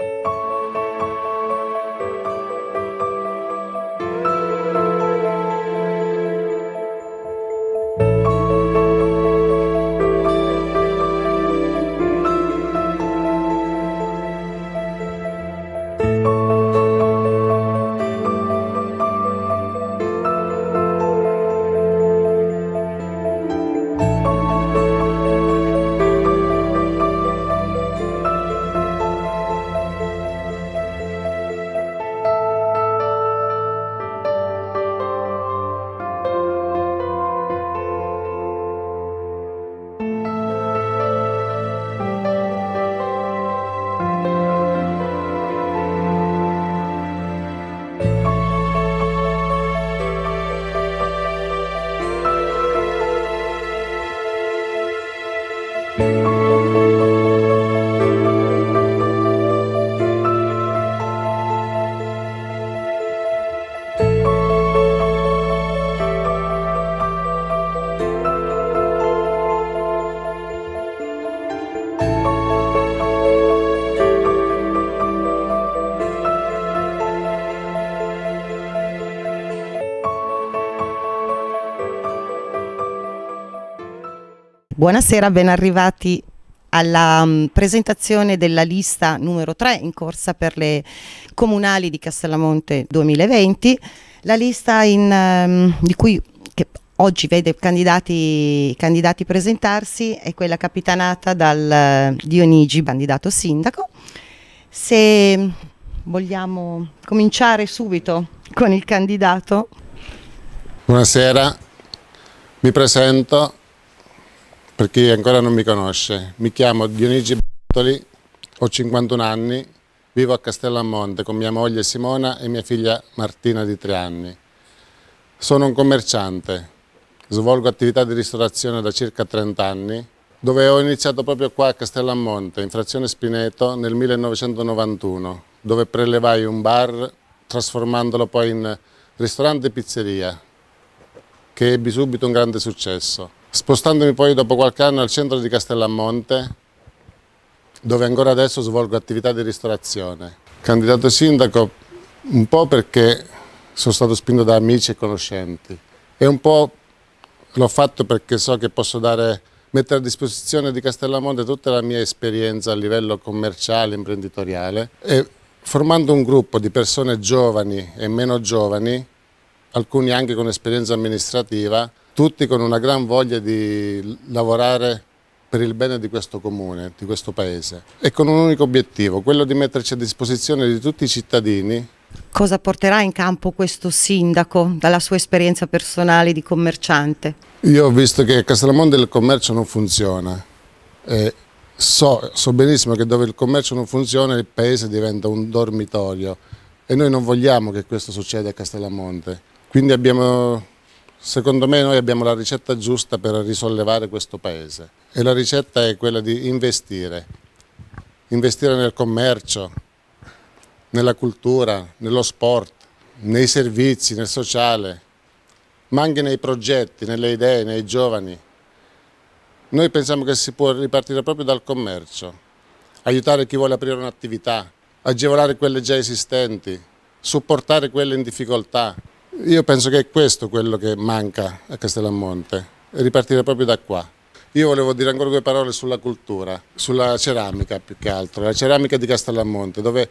Thank you. Buonasera, ben arrivati alla um, presentazione della lista numero 3 in corsa per le comunali di Castellamonte 2020, la lista in, um, di cui oggi vede candidati, candidati presentarsi è quella capitanata dal eh, Dionigi, candidato sindaco. Se vogliamo cominciare subito con il candidato. Buonasera, mi presento, per chi ancora non mi conosce. Mi chiamo Dionigi Bottoli, ho 51 anni, vivo a Castellammonte con mia moglie Simona e mia figlia Martina di 3 anni. Sono un commerciante, svolgo attività di ristorazione da circa 30 anni, dove ho iniziato proprio qua a Castellammonte, in frazione Spineto, nel 1991, dove prelevai un bar trasformandolo poi in ristorante e pizzeria, che ebbi subito un grande successo. Spostandomi poi dopo qualche anno al centro di Castellammonte, dove ancora adesso svolgo attività di ristorazione. Candidato sindaco un po' perché sono stato spinto da amici e conoscenti e un po' l'ho fatto perché so che posso dare, mettere a disposizione di Castellammonte tutta la mia esperienza a livello commerciale, imprenditoriale e formando un gruppo di persone giovani e meno giovani alcuni anche con esperienza amministrativa, tutti con una gran voglia di lavorare per il bene di questo comune, di questo paese e con un unico obiettivo, quello di metterci a disposizione di tutti i cittadini. Cosa porterà in campo questo sindaco dalla sua esperienza personale di commerciante? Io ho visto che a Castellamonte il commercio non funziona, eh, so, so benissimo che dove il commercio non funziona il paese diventa un dormitorio e noi non vogliamo che questo succeda a Castellamonte. Quindi abbiamo, secondo me noi abbiamo la ricetta giusta per risollevare questo paese e la ricetta è quella di investire, investire nel commercio, nella cultura, nello sport, nei servizi, nel sociale, ma anche nei progetti, nelle idee, nei giovani. Noi pensiamo che si può ripartire proprio dal commercio, aiutare chi vuole aprire un'attività, agevolare quelle già esistenti, supportare quelle in difficoltà, io penso che è questo quello che manca a Castellammonte, ripartire proprio da qua. Io volevo dire ancora due parole sulla cultura, sulla ceramica più che altro, la ceramica di Castellammonte, dove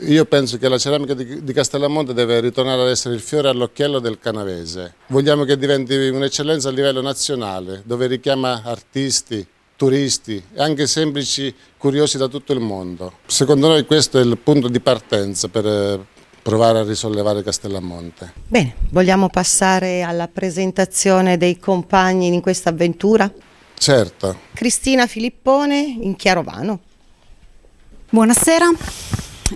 io penso che la ceramica di, Castellammonte deve ritornare ad essere il fiore all'occhiello del canavese. Vogliamo che diventi un'eccellenza a livello nazionale, dove richiama artisti, turisti e anche semplici curiosi da tutto il mondo. Secondo noi questo è il punto di partenza per, provare a risollevare Castellammonte. Bene, vogliamo passare alla presentazione dei compagni in questa avventura? Certo. Cristina Filippone in Chiarovano. Buonasera,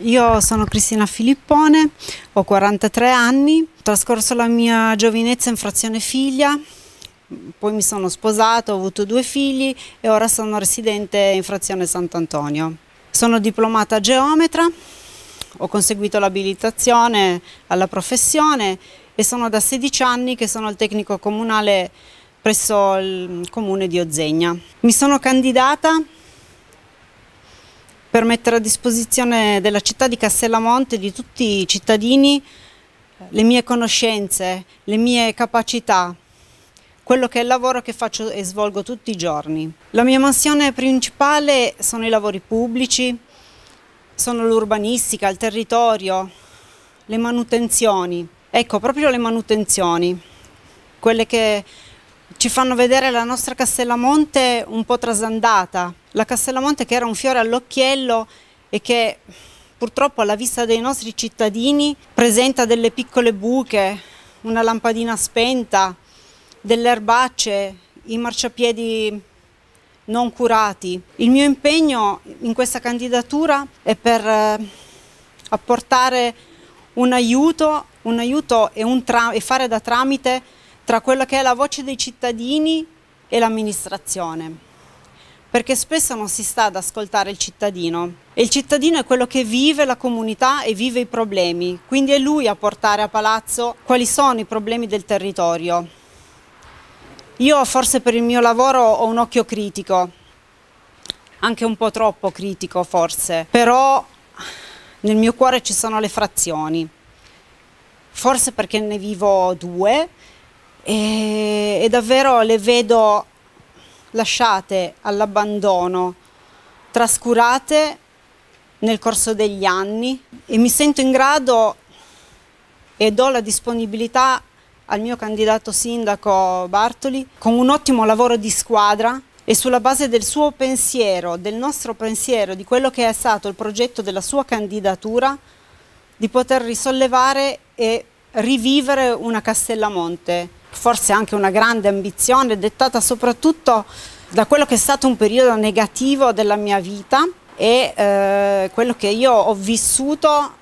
io sono Cristina Filippone, ho 43 anni, ho trascorso la mia giovinezza in frazione figlia, poi mi sono sposato, ho avuto due figli e ora sono residente in frazione Sant'Antonio. Sono diplomata geometra, ho conseguito l'abilitazione alla professione e sono da 16 anni che sono il tecnico comunale presso il comune di Ozegna. Mi sono candidata per mettere a disposizione della città di Castellamonte, di tutti i cittadini, le mie conoscenze, le mie capacità, quello che è il lavoro che faccio e svolgo tutti i giorni. La mia mansione principale sono i lavori pubblici, sono l'urbanistica, il territorio, le manutenzioni. Ecco, proprio le manutenzioni, quelle che ci fanno vedere la nostra Castellamonte un po' trasandata. La Castellamonte che era un fiore all'occhiello e che purtroppo alla vista dei nostri cittadini presenta delle piccole buche, una lampadina spenta, delle erbacce, i marciapiedi non curati. Il mio impegno in questa candidatura è per eh, apportare un aiuto, un aiuto e, un e fare da tramite tra quella che è la voce dei cittadini e l'amministrazione perché spesso non si sta ad ascoltare il cittadino e il cittadino è quello che vive la comunità e vive i problemi, quindi è lui a portare a palazzo quali sono i problemi del territorio. Io forse per il mio lavoro ho un occhio critico, anche un po' troppo critico forse, però nel mio cuore ci sono le frazioni, forse perché ne vivo due e, e davvero le vedo lasciate all'abbandono, trascurate nel corso degli anni e mi sento in grado e do la disponibilità al mio candidato sindaco Bartoli con un ottimo lavoro di squadra e sulla base del suo pensiero, del nostro pensiero, di quello che è stato il progetto della sua candidatura, di poter risollevare e rivivere una Castellamonte, forse anche una grande ambizione dettata soprattutto da quello che è stato un periodo negativo della mia vita e eh, quello che io ho vissuto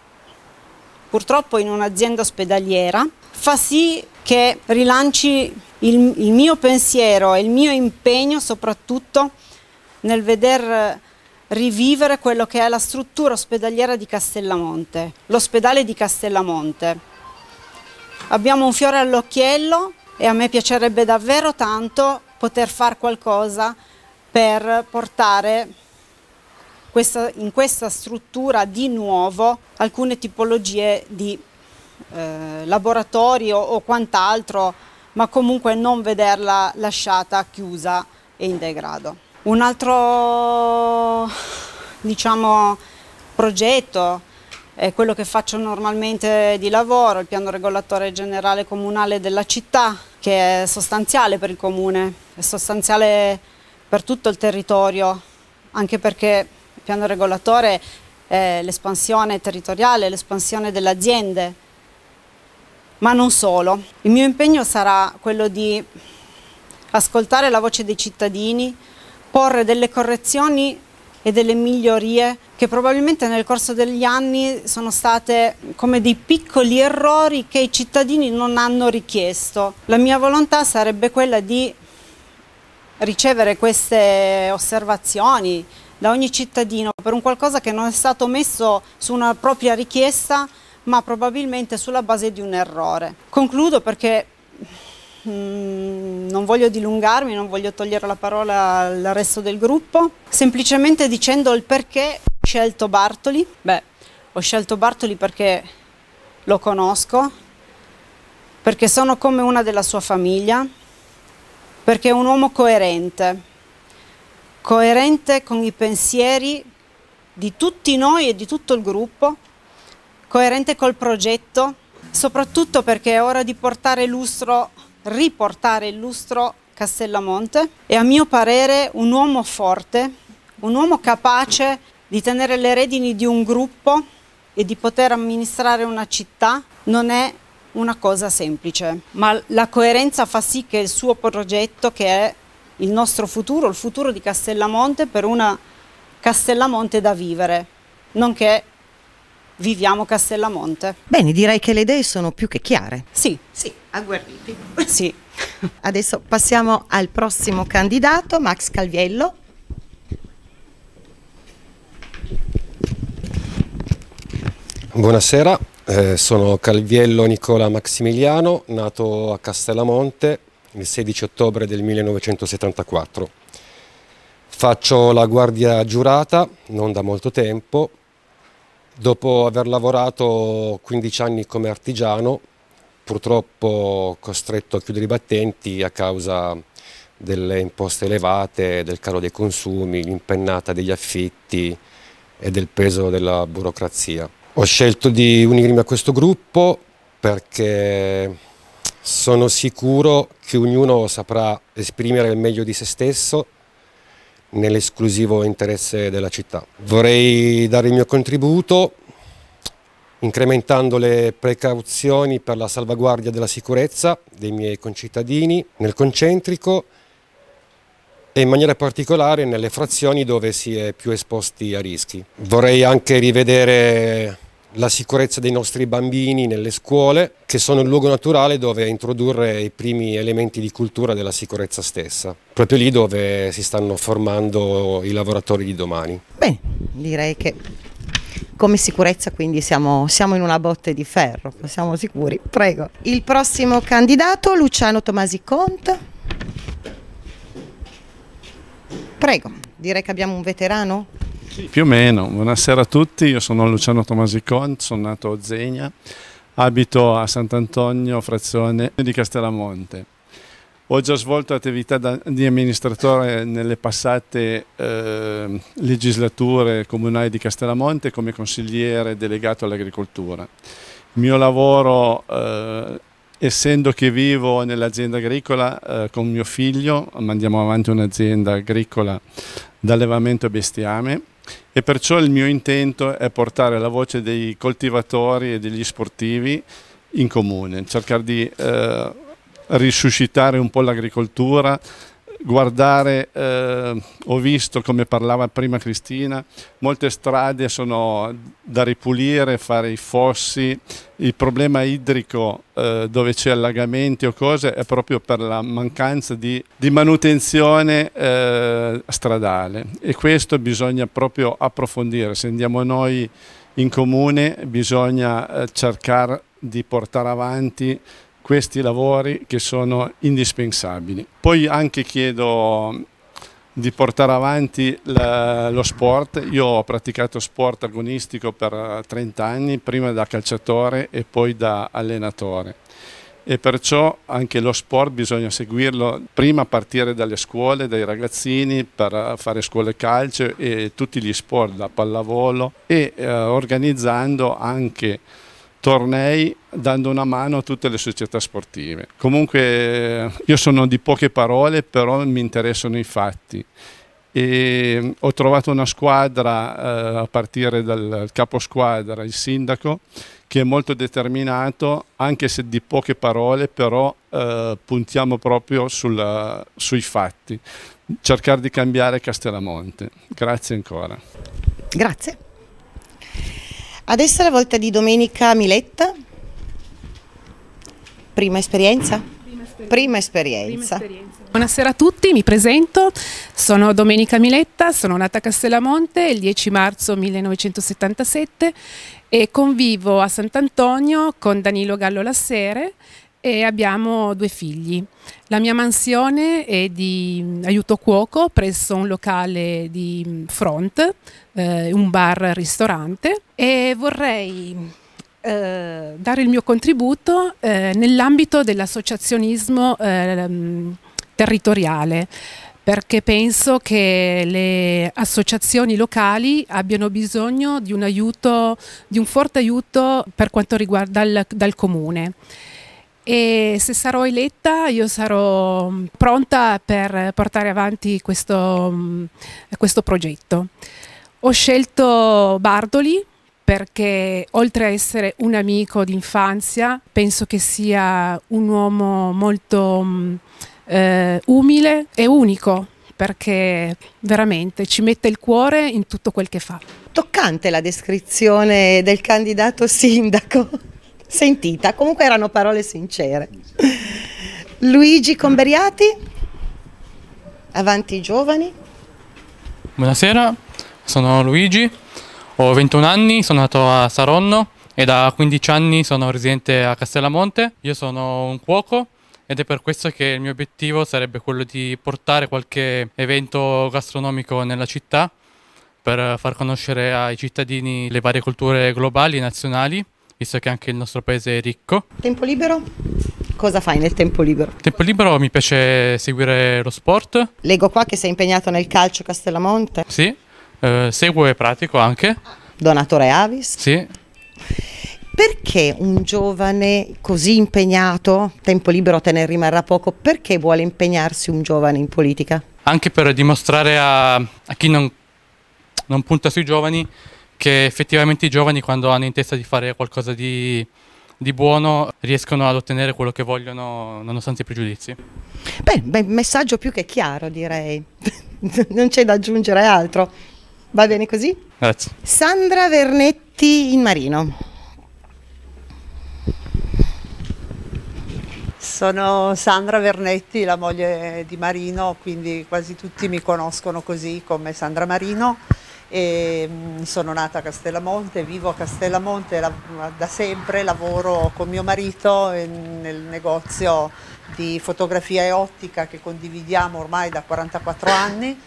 purtroppo in un'azienda ospedaliera, fa sì che rilanci il, il mio pensiero e il mio impegno soprattutto nel veder rivivere quello che è la struttura ospedaliera di Castellamonte, l'ospedale di Castellamonte. Abbiamo un fiore all'occhiello e a me piacerebbe davvero tanto poter fare qualcosa per portare questa, in questa struttura di nuovo alcune tipologie di eh, laboratorio o quant'altro, ma comunque non vederla lasciata chiusa e in degrado. Un altro diciamo, progetto è quello che faccio normalmente di lavoro, il piano regolatore generale comunale della città, che è sostanziale per il comune, è sostanziale per tutto il territorio, anche perché il piano regolatore è l'espansione territoriale, l'espansione delle aziende, ma non solo. Il mio impegno sarà quello di ascoltare la voce dei cittadini, porre delle correzioni e delle migliorie che probabilmente nel corso degli anni sono state come dei piccoli errori che i cittadini non hanno richiesto. La mia volontà sarebbe quella di ricevere queste osservazioni da ogni cittadino per un qualcosa che non è stato messo su una propria richiesta ma probabilmente sulla base di un errore. Concludo perché mm, non voglio dilungarmi, non voglio togliere la parola al resto del gruppo, semplicemente dicendo il perché ho scelto Bartoli. Beh, ho scelto Bartoli perché lo conosco, perché sono come una della sua famiglia, perché è un uomo coerente, coerente con i pensieri di tutti noi e di tutto il gruppo, coerente col progetto, soprattutto perché è ora di portare lustro, riportare il lustro Castellamonte e a mio parere un uomo forte, un uomo capace di tenere le redini di un gruppo e di poter amministrare una città non è una cosa semplice, ma la coerenza fa sì che il suo progetto, che è il nostro futuro, il futuro di Castellamonte, per una Castellamonte da vivere, nonché viviamo Castellamonte. Bene, direi che le idee sono più che chiare. Sì, sì, agguerriti. Sì. Adesso passiamo al prossimo candidato, Max Calviello. Buonasera, eh, sono Calviello Nicola Maximiliano, nato a Castellamonte il 16 ottobre del 1974. Faccio la guardia giurata, non da molto tempo, Dopo aver lavorato 15 anni come artigiano, purtroppo costretto a chiudere i battenti a causa delle imposte elevate, del calo dei consumi, l'impennata degli affitti e del peso della burocrazia. Ho scelto di unirmi a questo gruppo perché sono sicuro che ognuno saprà esprimere il meglio di se stesso nell'esclusivo interesse della città. Vorrei dare il mio contributo incrementando le precauzioni per la salvaguardia della sicurezza dei miei concittadini nel concentrico e in maniera particolare nelle frazioni dove si è più esposti a rischi. Vorrei anche rivedere la sicurezza dei nostri bambini nelle scuole, che sono il luogo naturale dove introdurre i primi elementi di cultura della sicurezza stessa, proprio lì dove si stanno formando i lavoratori di domani. Bene, direi che come sicurezza quindi siamo, siamo, in una botte di ferro, siamo sicuri. Prego. Il prossimo candidato, Luciano Tomasi Conte. Prego, direi che abbiamo un veterano. Sì. Più o meno. Buonasera a tutti, io sono Luciano Tomasicon, sono nato a Zegna, abito a Sant'Antonio, frazione di Castellamonte. Ho già svolto attività di amministratore nelle passate eh, legislature comunali di Castellamonte come consigliere delegato all'agricoltura. Il mio lavoro eh, essendo che vivo nell'azienda agricola eh, con mio figlio, mandiamo avanti un'azienda agricola d'allevamento bestiame e perciò il mio intento è portare la voce dei coltivatori e degli sportivi in comune, cercare di eh, risuscitare un po' l'agricoltura guardare, eh, ho visto come parlava prima Cristina, molte strade sono da ripulire, fare i fossi, il problema idrico eh, dove c'è allagamenti o cose è proprio per la mancanza di, di manutenzione eh, stradale e questo bisogna proprio approfondire, se andiamo noi in comune bisogna eh, cercare di portare avanti questi lavori che sono indispensabili. Poi anche chiedo mm, di portare avanti la, lo sport. Io ho praticato sport agonistico per 30 eh, anni, prima da calciatore e poi da allenatore. E perciò anche lo sport bisogna seguirlo prima a partire dalle scuole, dai ragazzini per eh, fare scuole calcio e tutti gli sport, da pallavolo e eh, organizzando anche tornei dando una mano a tutte le società sportive. Comunque io sono di poche parole, però mi interessano i fatti. E mm, ho trovato una squadra eh, a partire dal capo squadra, il sindaco, che è molto determinato, anche se di poche parole, però eh, puntiamo proprio sulla, sui fatti. Cercare di cambiare Castellamonte. Grazie ancora. Grazie. Adesso è la volta di Domenica Miletta. Prima esperienza? Prima esperienza. Prima esperienza. Buonasera a tutti, mi presento, sono Domenica Miletta, sono nata a Castellamonte il 10 marzo 1977 e convivo a Sant'Antonio con Danilo Gallo Lassere e abbiamo due figli. La mia mansione è di mm, aiuto cuoco presso un locale di mm, front, eh, un bar-ristorante e vorrei eh, dare il mio contributo eh, nell'ambito dell'associazionismo eh, mm, territoriale perché penso che le associazioni locali abbiano bisogno di un aiuto, di un forte aiuto per quanto riguarda il, dal comune e se sarò eletta io sarò mm, pronta per portare avanti questo, mm, questo progetto. Ho scelto Bardoli perché oltre a essere un amico d'infanzia penso che sia un uomo molto mm, eh, umile e unico perché veramente ci mette il cuore in tutto quel che fa. Toccante la descrizione del candidato sindaco sentita, comunque erano parole sincere. Luigi Comberiati, avanti giovani. Buonasera, sono Luigi, ho 21 anni, sono nato a Saronno e da 15 anni sono residente a Castellamonte. Io sono un cuoco ed è per questo che il mio obiettivo sarebbe quello di portare qualche evento gastronomico nella città per far conoscere ai cittadini le varie culture globali e nazionali visto che anche il nostro paese è ricco. Tempo libero? Cosa fai nel tempo libero? Tempo libero mi piace seguire lo sport. Leggo qua che sei impegnato nel calcio Castellamonte. Sì, eh, seguo e pratico anche. Donatore Avis? Sì. Perché un giovane così impegnato, tempo libero te ne rimarrà poco, perché vuole impegnarsi un giovane in politica? Anche per dimostrare a, a chi non, non punta sui giovani che effettivamente i giovani quando hanno in testa di fare qualcosa di, di buono riescono ad ottenere quello che vogliono nonostante i pregiudizi. Beh, beh messaggio più che chiaro direi, non c'è da aggiungere altro. Va bene così? Grazie. Sandra Vernetti in Marino. Sono Sandra Vernetti, la moglie di Marino, quindi quasi tutti mi conoscono così come Sandra Marino. E, mm, sono nata a Castellamonte, vivo a Castellamonte da sempre, lavoro con mio marito eh, nel negozio di fotografia e ottica che condividiamo ormai da 44 anni.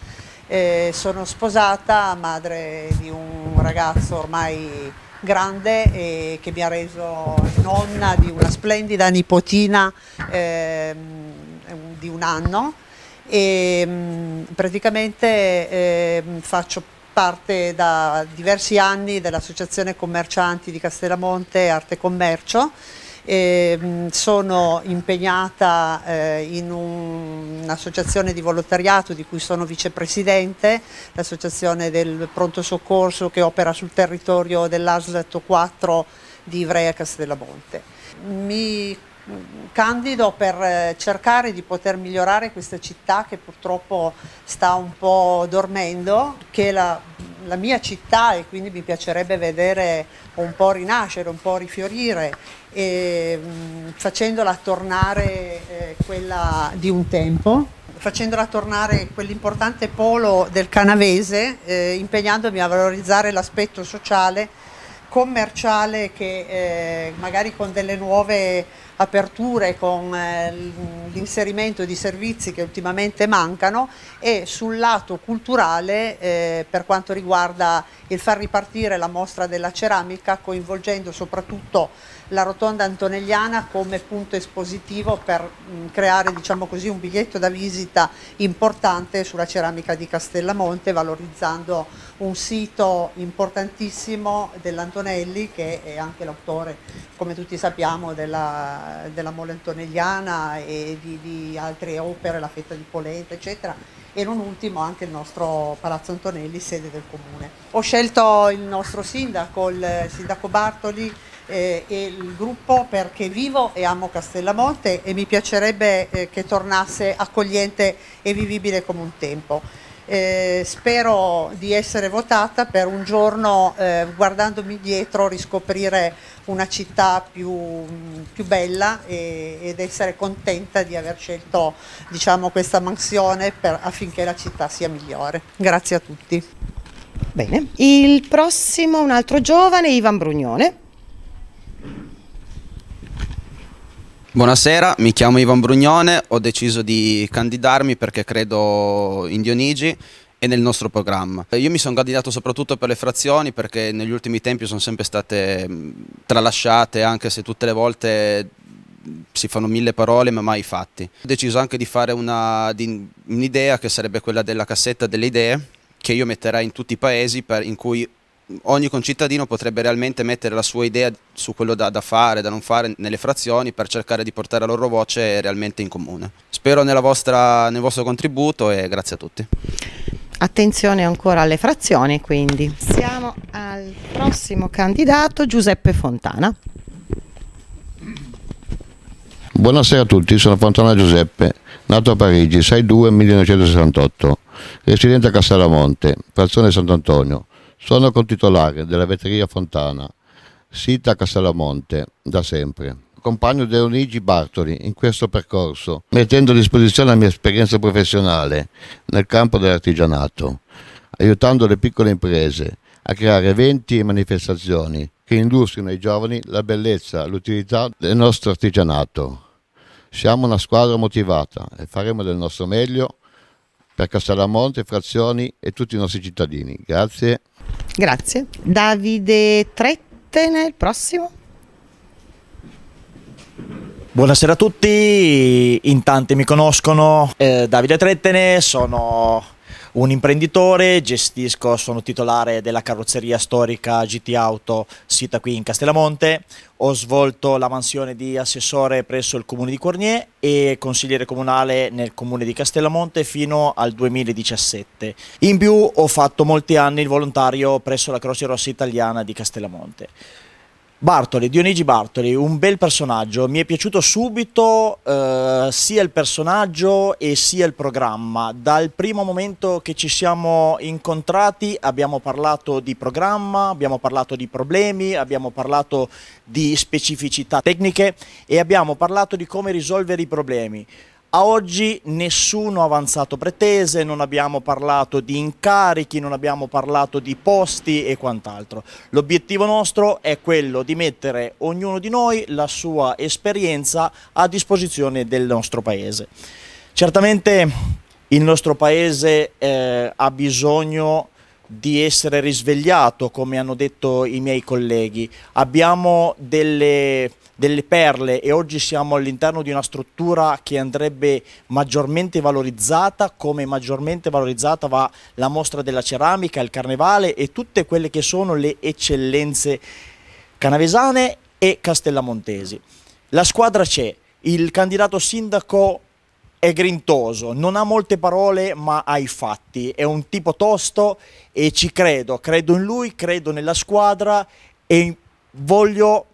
E eh, sono sposata, madre di un ragazzo ormai grande e che mi ha reso nonna di una splendida nipotina ehm, di un anno e mm, praticamente eh, faccio parte da diversi anni dell'Associazione Commercianti di Castellamonte Arte e Commercio. E sono impegnata eh, in un'associazione di volontariato di cui sono vicepresidente, l'associazione del pronto soccorso che opera sul territorio dell'ASL 4 di Ivrea Castellamonte. Mi candido per eh, cercare di poter migliorare questa città che purtroppo sta un po' dormendo, che è la, la mia città e quindi mi piacerebbe vedere un po' rinascere, un po' rifiorire, e, mh, mm, facendola tornare eh, quella di un tempo facendola tornare quell'importante polo del canavese, eh, impegnandomi a valorizzare l'aspetto sociale commerciale che eh, magari con delle nuove aperture, con eh, l'inserimento di servizi che ultimamente mancano e sul lato culturale eh, per quanto riguarda il far ripartire la mostra della ceramica coinvolgendo soprattutto la rotonda antonelliana come punto espositivo per mh, mm, creare diciamo così, un biglietto da visita importante sulla ceramica di Castellamonte valorizzando un sito importantissimo dell'Antonelli che è anche l'autore come tutti sappiamo della, della Mole Antonelliana e di, di altre opere, la fetta di Polenta eccetera e non ultimo anche il nostro Palazzo Antonelli, sede del comune. Ho scelto il nostro sindaco, il sindaco Bartoli, eh, il gruppo perché vivo e amo Castellamonte e mi piacerebbe eh, che tornasse accogliente e vivibile come un tempo. Eh, spero di essere votata per un giorno, eh, guardandomi dietro, riscoprire una città più, più bella e, ed essere contenta di aver scelto diciamo, questa mansione per, affinché la città sia migliore. Grazie a tutti. Bene, il prossimo, un altro giovane, Ivan Brugnone. Buonasera, mi chiamo Ivan Brugnone, ho deciso di candidarmi perché credo in Dionigi e nel nostro programma. Io mi sono candidato soprattutto per le frazioni perché negli ultimi tempi sono sempre state mm, tralasciate anche se tutte le volte si fanno mille parole ma mai fatti. Ho deciso anche di fare un'idea che sarebbe quella della cassetta delle idee che io metterei in tutti i paesi per, in cui ogni concittadino potrebbe realmente mettere la sua idea su quello da, da fare, da non fare nelle frazioni per cercare di portare la loro voce realmente in comune. Spero vostra, nel vostro contributo e grazie a tutti. Attenzione ancora alle frazioni quindi. Siamo al prossimo candidato Giuseppe Fontana. Buonasera a tutti, sono Fontana Giuseppe, nato a Parigi, 6-2-1968, residente a Castellamonte, frazione Sant'Antonio. Sono contitolare della vetteria Fontana, sita a Castellamonte da sempre. Compagno di Onigi Bartoli in questo percorso, mettendo a disposizione la mia esperienza professionale nel campo dell'artigianato, aiutando le piccole imprese a creare eventi e manifestazioni che industrino ai giovani la bellezza, e l'utilità del nostro artigianato. Siamo una squadra motivata e faremo del nostro meglio per Castellamonte, Frazioni e tutti i nostri cittadini. Grazie. Grazie. Davide Trettene, il prossimo. Buonasera a tutti, in tanti mi conoscono, eh, Davide Trettene, sono un imprenditore, gestisco, sono titolare della carrozzeria storica GT Auto sita qui in Castellamonte, ho svolto la mansione di assessore presso il comune di Cornier e consigliere comunale nel comune di Castellamonte fino al 2017. In più ho fatto molti anni il volontario presso la Croce Rossa Italiana di Castellamonte. Bartoli, Dionigi Bartoli, un bel personaggio, mi è piaciuto subito eh, sia il personaggio e sia il programma. Dal primo momento che ci siamo incontrati abbiamo parlato di programma, abbiamo parlato di problemi, abbiamo parlato di specificità tecniche e abbiamo parlato di come risolvere i problemi. A oggi nessuno ha avanzato pretese, non abbiamo parlato di incarichi, non abbiamo parlato di posti e quant'altro. L'obiettivo nostro è quello di mettere ognuno di noi la sua esperienza a disposizione del nostro Paese. Certamente il nostro Paese eh, ha bisogno di essere risvegliato, come hanno detto i miei colleghi. Abbiamo delle delle perle e oggi siamo all'interno di una struttura che andrebbe maggiormente valorizzata, come maggiormente valorizzata va la mostra della ceramica, il carnevale e tutte quelle che sono le eccellenze canavesane e castellamontesi. La squadra c'è, il candidato sindaco è grintoso, non ha molte parole ma ha i fatti, è un tipo tosto e ci credo, credo in lui, credo nella squadra e voglio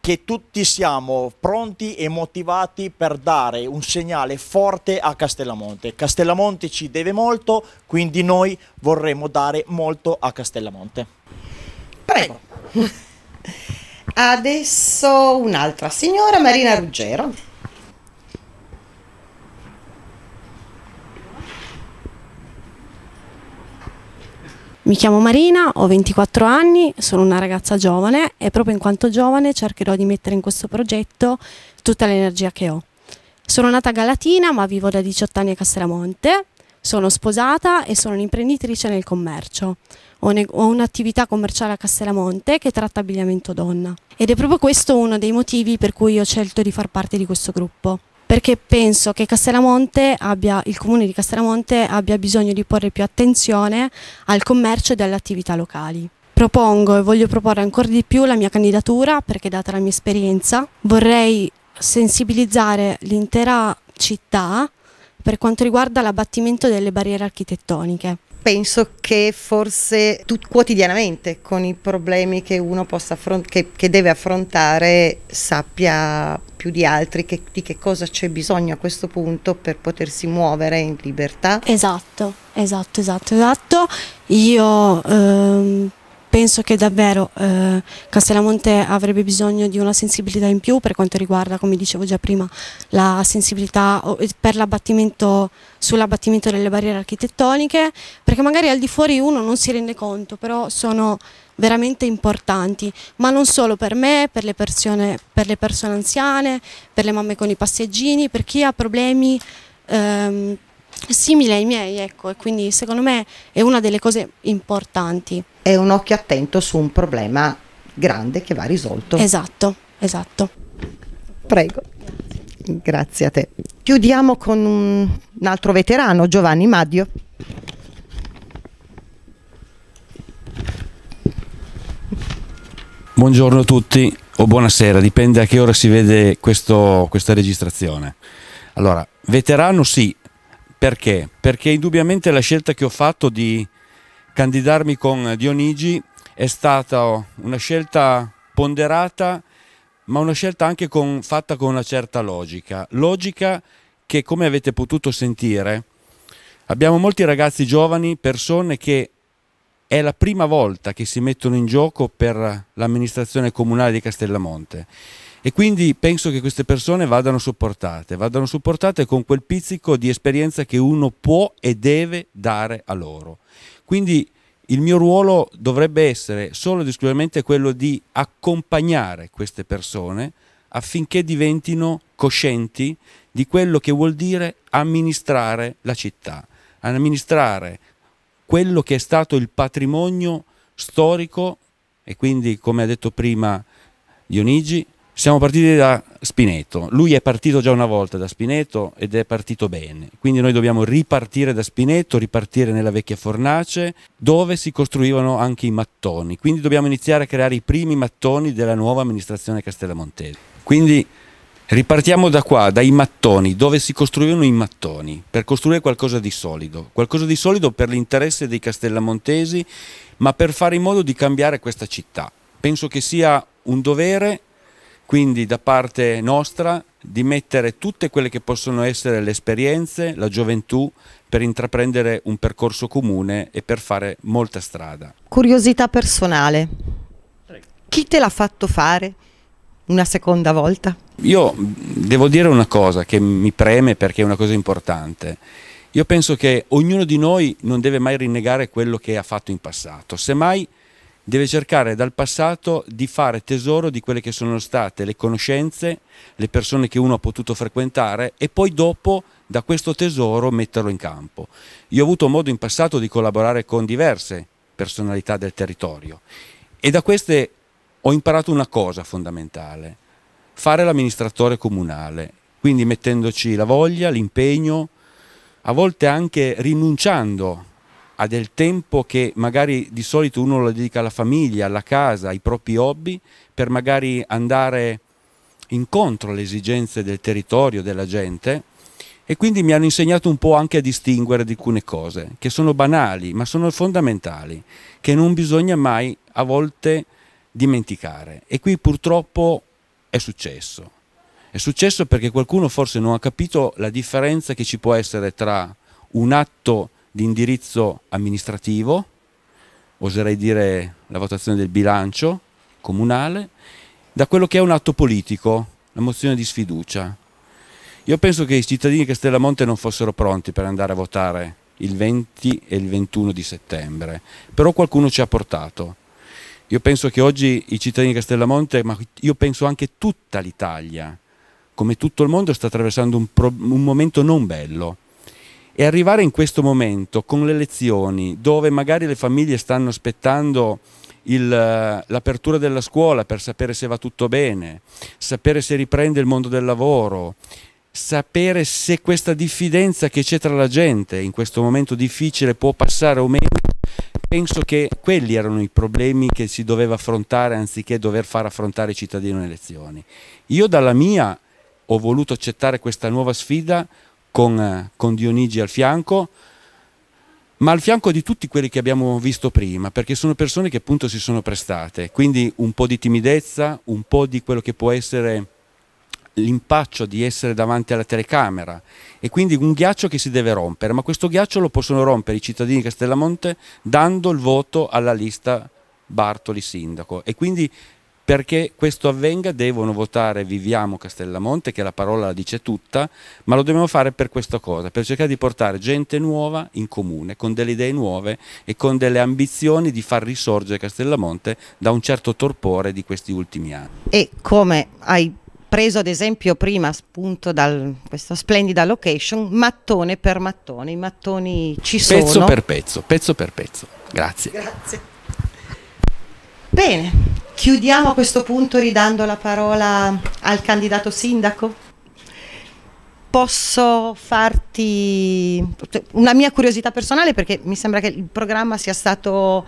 che tutti siamo pronti e motivati per dare un segnale forte a Castellamonte. Castellamonte ci deve molto, quindi noi vorremmo dare molto a Castellamonte. Prego. Adesso un'altra signora, Marina Ruggero. Mi chiamo Marina, ho 24 anni, sono una ragazza giovane e proprio in quanto giovane cercherò di mettere in questo progetto tutta l'energia che ho. Sono nata a Galatina ma vivo da 18 anni a Castellamonte, sono sposata e sono un'imprenditrice nel commercio. Ho, ho un'attività commerciale a Castellamonte che tratta abbigliamento donna ed è proprio questo uno dei motivi per cui ho scelto di far parte di questo gruppo perché penso che abbia, il comune di Castellamonte abbia bisogno di porre più attenzione al commercio e alle attività locali. Propongo e voglio proporre ancora di più la mia candidatura perché data la mia esperienza vorrei sensibilizzare l'intera città per quanto riguarda l'abbattimento delle barriere architettoniche penso che forse tu, quotidianamente con i problemi che uno possa affrontare, che, che, deve affrontare, sappia più di altri che, di che cosa c'è bisogno a questo punto per potersi muovere in libertà. Esatto, esatto, esatto, esatto. Io ehm, penso che davvero eh, Castellamonte avrebbe bisogno di una sensibilità in più per quanto riguarda, come dicevo già prima, la sensibilità eh, per l'abbattimento, sull'abbattimento delle barriere architettoniche, perché magari al di fuori uno non si rende conto, però sono veramente importanti, ma non solo per me, per le persone, per le persone anziane, per le mamme con i passeggini, per chi ha problemi. Ehm, simile ai miei, ecco, e quindi secondo me è una delle cose importanti. È un occhio attento su un problema grande che va risolto. Esatto, esatto. Prego. Grazie, a te. Chiudiamo con un, altro veterano, Giovanni Maddio. Buongiorno a tutti o buonasera, dipende a che ora si vede questo, questa registrazione. Allora, veterano sì, perché? Perché indubbiamente la scelta che ho fatto di candidarmi con Dionigi è stata una scelta ponderata, ma una scelta anche con, fatta con una certa logica. Logica che, come avete potuto sentire, abbiamo molti ragazzi giovani, persone che è la prima volta che si mettono in gioco per l'amministrazione comunale di Castellamonte e quindi penso che queste persone vadano supportate, vadano supportate con quel pizzico di esperienza che uno può e deve dare a loro. Quindi il mio ruolo dovrebbe essere solo ed esclusivamente quello di accompagnare queste persone affinché diventino coscienti di quello che vuol dire amministrare la città, amministrare quello che è stato il patrimonio storico e quindi, come ha detto prima Dionigi, siamo partiti da Spineto, lui è partito già una volta da Spineto ed è partito bene, quindi noi dobbiamo ripartire da Spineto, ripartire nella vecchia fornace dove si costruivano anche i mattoni, quindi dobbiamo iniziare a creare i primi mattoni della nuova amministrazione Castellamontese. Quindi Ripartiamo da qua, dai mattoni, dove si costruivano i mattoni, per costruire qualcosa di solido, qualcosa di solido per l'interesse dei castellamontesi, ma per fare in modo di cambiare questa città. Penso che sia un dovere quindi da parte nostra di mettere tutte quelle che possono essere le esperienze, la gioventù, per intraprendere un percorso comune e per fare molta strada. Curiosità personale, chi te l'ha fatto fare una seconda volta? Io devo dire una cosa che mi preme perché è una cosa importante. Io penso che ognuno di noi non deve mai rinnegare quello che ha fatto in passato, semmai deve cercare dal passato di fare tesoro di quelle che sono state le conoscenze, le persone che uno ha potuto frequentare e poi dopo da questo tesoro metterlo in campo. Io ho avuto modo in passato di collaborare con diverse personalità del territorio e da queste ho imparato una cosa fondamentale, fare l'amministratore comunale, quindi mettendoci la voglia, l'impegno, a volte anche rinunciando ha del tempo che magari di solito uno lo dedica alla famiglia, alla casa, ai propri hobby, per magari andare incontro alle esigenze del territorio, della gente. E quindi mi hanno insegnato un po' anche a distinguere di alcune cose, che sono banali, ma sono fondamentali, che non bisogna mai a volte dimenticare. E qui purtroppo è successo. È successo perché qualcuno forse non ha capito la differenza che ci può essere tra un atto di indirizzo amministrativo, oserei dire la votazione del bilancio comunale, da quello che è un atto politico, la mozione di sfiducia. Io penso che i cittadini di Castellamonte non fossero pronti per andare a votare il 20 e il 21 di settembre, però qualcuno ci ha portato. Io penso che oggi i cittadini di Castellamonte, ma io penso anche tutta l'Italia, come tutto il mondo, sta attraversando un, un momento non bello. E arrivare in questo momento con le lezioni, dove magari le famiglie stanno aspettando eh, l'apertura della scuola per sapere se va tutto bene, sapere se riprende il mondo del lavoro, sapere se questa diffidenza che c'è tra la gente in questo momento difficile può passare o meno, penso che quelli erano i problemi che si doveva affrontare anziché dover far affrontare i cittadini alle elezioni. Io dalla mia ho voluto accettare questa nuova sfida con, eh, con Dionigi al fianco, ma al fianco di tutti quelli che abbiamo visto prima, perché sono persone che appunto si sono prestate, quindi un po' di timidezza, un po' di quello che può essere l'impaccio di essere davanti alla telecamera e quindi un ghiaccio che si deve rompere, ma questo ghiaccio lo possono rompere i cittadini di Castellamonte dando il voto alla lista Bartoli sindaco e quindi perché questo avvenga devono votare Viviamo Castellamonte, che la parola la dice tutta, ma lo dobbiamo fare per questa cosa, per cercare di portare gente nuova in comune, con delle idee nuove e con delle ambizioni di far risorgere Castellamonte da un certo torpore di questi ultimi anni. E come hai preso ad esempio prima appunto da questa splendida location, mattone per mattone, i mattoni ci sono. Pezzo per pezzo, pezzo per pezzo. Grazie. Grazie. Bene, Chiudiamo a questo punto ridando la parola al candidato sindaco. Posso farti una mia curiosità personale perché mi sembra che il programma sia stato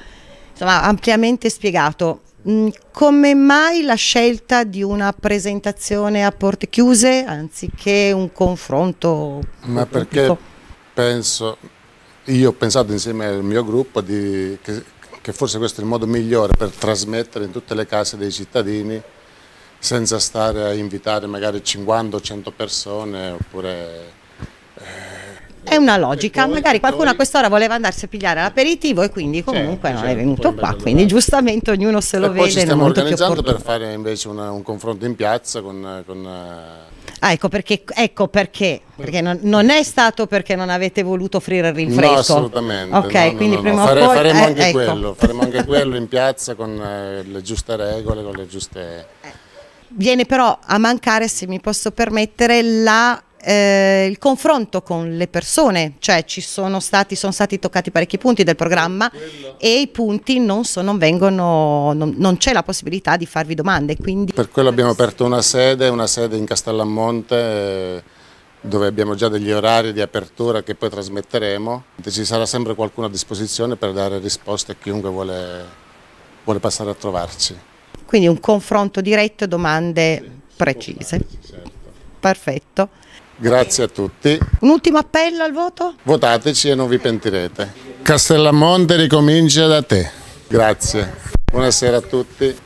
insomma, ampiamente spiegato. Mm, come mai la scelta di una presentazione a porte chiuse anziché un confronto? Ma perché penso, io ho pensato insieme al mio gruppo di, che, che forse questo è il modo migliore per trasmettere in tutte le case dei cittadini senza stare a invitare magari 50 o 100 persone oppure... Eh, è una logica, magari qualcuno a quest'ora voleva andarsi a pigliare l'aperitivo e quindi comunque certo, non certo, è venuto qua, quindi giustamente ognuno se lo e vede. Poi ci stiamo organizzando per fare invece una, un confronto in piazza con... con eh, Ah, ecco perché, ecco perché, perché non, non, è stato perché non avete voluto offrire il rinfresco. No, assolutamente. Ok, no, quindi no, prima o Fare, poi faremo, eh, anche ecco. quello, faremo anche quello in piazza con eh, le giuste regole, con le giuste... Eh, viene però a mancare, se mi posso permettere, la eh, il confronto con le persone, cioè ci sono stati, sono stati toccati parecchi punti del programma Quello. e i punti non, so, vengono, non, non c'è la possibilità di farvi domande. Quindi... Per quello abbiamo aperto una sede, una sede in Castellammonte eh, dove abbiamo già degli orari di apertura che poi trasmetteremo. Ci sarà sempre qualcuno a disposizione per dare risposte a chiunque vuole, vuole passare a trovarci. Quindi un confronto diretto, domande sì, precise. Certo. Perfetto. Grazie a tutti. Un ultimo appello al voto? Votateci e non vi pentirete. Castellamonte ricomincia da te. Grazie. Buonasera a tutti.